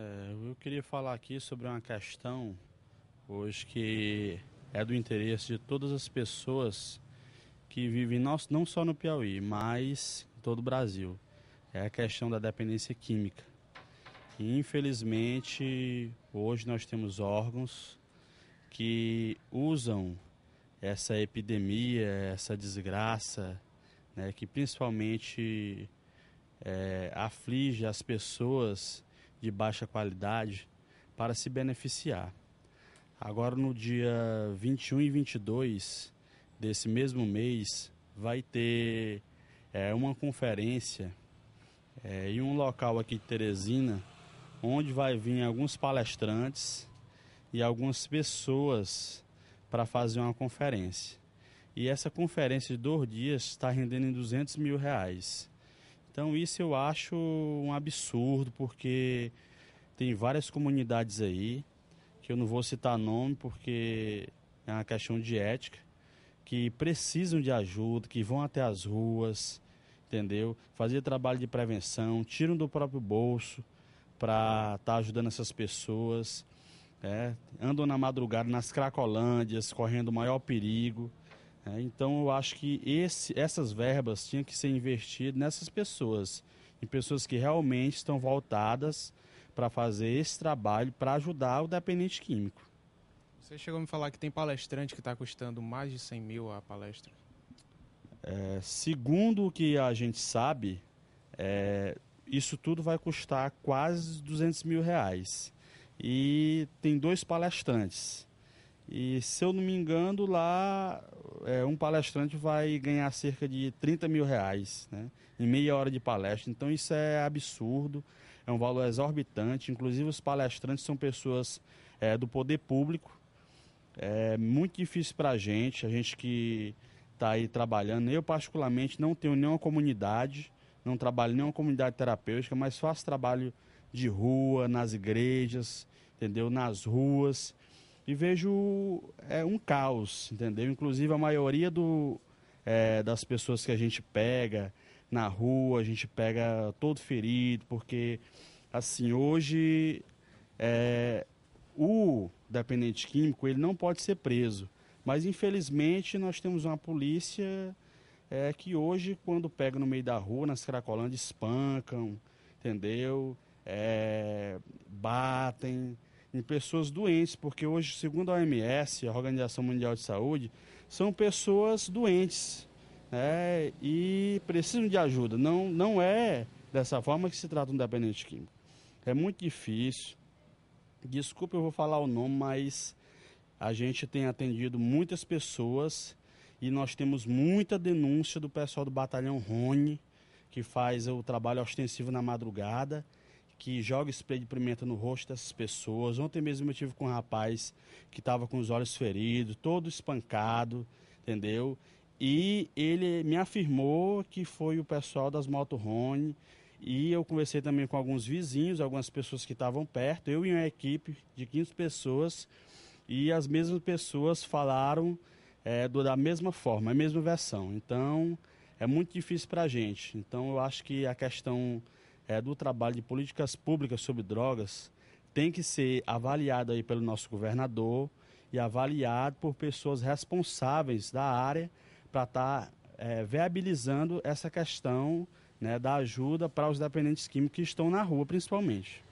É, eu queria falar aqui sobre uma questão hoje que é do interesse de todas as pessoas que vivem não só no Piauí, mas em todo o Brasil. É a questão da dependência química. E, infelizmente, hoje nós temos órgãos que usam essa epidemia, essa desgraça, né, que principalmente é, aflige as pessoas de baixa qualidade para se beneficiar. Agora, no dia 21 e 22 desse mesmo mês, vai ter é, uma conferência é, em um local aqui de Teresina, onde vai vir alguns palestrantes e algumas pessoas para fazer uma conferência. E essa conferência de dois dias está rendendo em 200 mil reais. Então isso eu acho um absurdo, porque tem várias comunidades aí, que eu não vou citar nome porque é uma questão de ética, que precisam de ajuda, que vão até as ruas, entendeu? Fazer trabalho de prevenção, tiram do próprio bolso para estar tá ajudando essas pessoas. É, andam na madrugada nas Cracolândias, correndo o maior perigo. É, então eu acho que esse, essas verbas tinham que ser investidas nessas pessoas, em pessoas que realmente estão voltadas para fazer esse trabalho para ajudar o dependente químico. Você chegou a me falar que tem palestrante que está custando mais de 100 mil a palestra. É, segundo o que a gente sabe, é, isso tudo vai custar quase 200 mil reais. E tem dois palestrantes. E se eu não me engano, lá é, um palestrante vai ganhar cerca de 30 mil reais né, em meia hora de palestra. Então isso é absurdo, é um valor exorbitante. Inclusive, os palestrantes são pessoas é, do poder público. É muito difícil para a gente, a gente que está aí trabalhando. Eu, particularmente, não tenho nenhuma comunidade, não trabalho em nenhuma comunidade terapêutica, mas faço trabalho de rua, nas igrejas, entendeu? Nas ruas e vejo é, um caos, entendeu? Inclusive a maioria do, é, das pessoas que a gente pega na rua, a gente pega todo ferido, porque assim, hoje é, o dependente químico ele não pode ser preso. Mas infelizmente nós temos uma polícia é, que hoje, quando pega no meio da rua, nas cracolândias, espancam, entendeu? É, batem em pessoas doentes, porque hoje, segundo a OMS, a Organização Mundial de Saúde, são pessoas doentes né, e precisam de ajuda. Não, não é dessa forma que se trata um dependente químico. É muito difícil. Desculpe eu vou falar o nome, mas a gente tem atendido muitas pessoas e nós temos muita denúncia do pessoal do Batalhão Rony, que faz o trabalho ostensivo na madrugada que joga spray de pimenta no rosto dessas pessoas. Ontem mesmo eu tive com um rapaz que estava com os olhos feridos, todo espancado, entendeu? E ele me afirmou que foi o pessoal das moto Rony. e eu conversei também com alguns vizinhos, algumas pessoas que estavam perto, eu e uma equipe de 15 pessoas, e as mesmas pessoas falaram é, da mesma forma, a mesma versão. Então, é muito difícil para a gente. Então, eu acho que a questão é, do trabalho de políticas públicas sobre drogas tem que ser avaliado aí pelo nosso governador e avaliado por pessoas responsáveis da área para estar tá, é, viabilizando essa questão né, da ajuda para os dependentes químicos que estão na rua, principalmente.